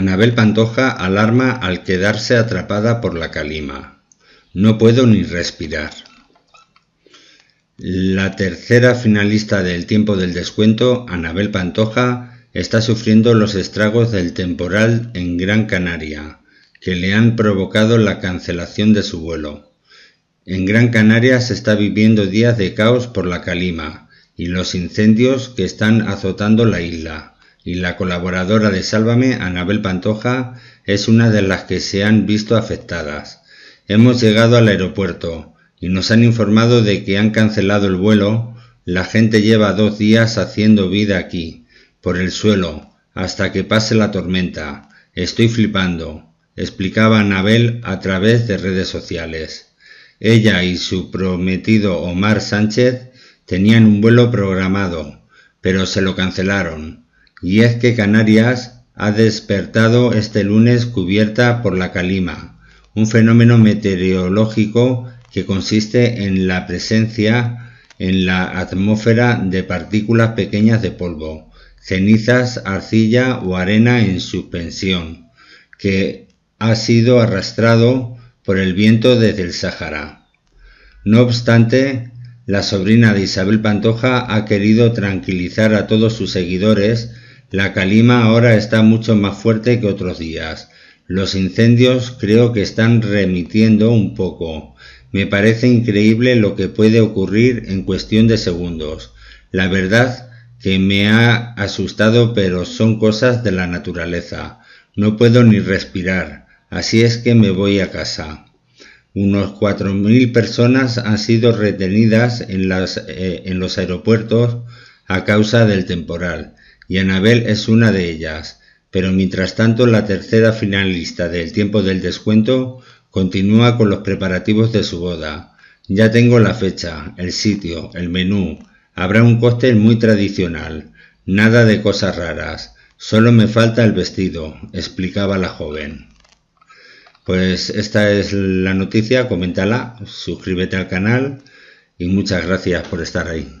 Anabel Pantoja alarma al quedarse atrapada por la calima. No puedo ni respirar. La tercera finalista del tiempo del descuento, Anabel Pantoja, está sufriendo los estragos del temporal en Gran Canaria, que le han provocado la cancelación de su vuelo. En Gran Canaria se está viviendo días de caos por la calima y los incendios que están azotando la isla y la colaboradora de Sálvame, Anabel Pantoja, es una de las que se han visto afectadas. Hemos llegado al aeropuerto y nos han informado de que han cancelado el vuelo. La gente lleva dos días haciendo vida aquí, por el suelo, hasta que pase la tormenta. Estoy flipando, explicaba Anabel a través de redes sociales. Ella y su prometido Omar Sánchez tenían un vuelo programado, pero se lo cancelaron y es que Canarias ha despertado este lunes cubierta por la calima, un fenómeno meteorológico que consiste en la presencia en la atmósfera de partículas pequeñas de polvo, cenizas, arcilla o arena en suspensión, que ha sido arrastrado por el viento desde el Sahara. No obstante, la sobrina de Isabel Pantoja ha querido tranquilizar a todos sus seguidores la calima ahora está mucho más fuerte que otros días. Los incendios creo que están remitiendo un poco. Me parece increíble lo que puede ocurrir en cuestión de segundos. La verdad que me ha asustado, pero son cosas de la naturaleza. No puedo ni respirar, así es que me voy a casa. Unos 4.000 personas han sido retenidas en, las, eh, en los aeropuertos a causa del temporal y Anabel es una de ellas, pero mientras tanto la tercera finalista del tiempo del descuento continúa con los preparativos de su boda. Ya tengo la fecha, el sitio, el menú. Habrá un cóctel muy tradicional, nada de cosas raras. Solo me falta el vestido, explicaba la joven. Pues esta es la noticia, coméntala, suscríbete al canal y muchas gracias por estar ahí.